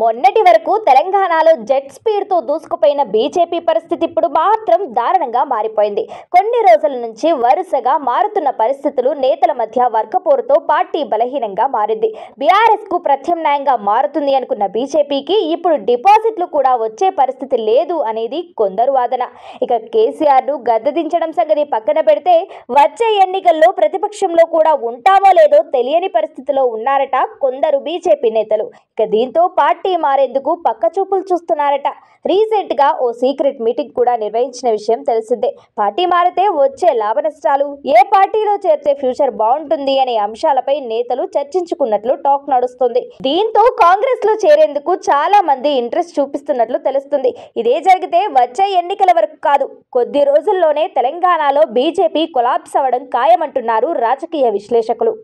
మొన్నటి వరకు తెలంగాణలో జెట్ స్పీడ్తో దూసుకుపోయిన బీజేపీ పరిస్థితి ఇప్పుడు మాత్రం దారుణంగా మారిపోయింది కొన్ని రోజుల నుంచి వరుసగా మారుతున్న పరిస్థితులు నేతల మధ్య వర్గపోరుతో పార్టీ బలహీనంగా మారింది బీఆర్ఎస్కు ప్రత్యామ్నాయంగా మారుతుంది అనుకున్న బీజేపీకి ఇప్పుడు డిపాజిట్లు కూడా వచ్చే పరిస్థితి లేదు అనేది కొందరు వాదన ఇక కేసీఆర్ను గద్దదించడం సంగతి పక్కన పెడితే వచ్చే ఎన్నికల్లో ప్రతిపక్షంలో కూడా ఉంటామో లేదో తెలియని పరిస్థితిలో ఉన్నారట కొందరు బీజేపీ నేతలు ఇక దీంతో పార్టీ పార్టీ మారేందుకు పక్క చూపులు చూస్తున్నారట రీసెంట్గా ఓ సీక్రెట్ మీటింగ్ కూడా నిర్వహించిన విషయం తెలిసిందే పార్టీ మారితే వచ్చే లాభ నష్టాలు ఏ పార్టీలో చేరితే ఫ్యూచర్ బాగుంటుంది అనే అంశాలపై నేతలు చర్చించుకున్నట్లు టాక్ నడుస్తుంది దీంతో కాంగ్రెస్ లో చేరేందుకు చాలా మంది ఇంట్రెస్ట్ చూపిస్తున్నట్లు తెలుస్తుంది ఇదే జరిగితే వచ్చే ఎన్నికల వరకు కాదు కొద్ది రోజుల్లోనే తెలంగాణలో బీజేపీ కొలాబ్స్ అవ్వడం ఖాయమంటున్నారు రాజకీయ విశ్లేషకులు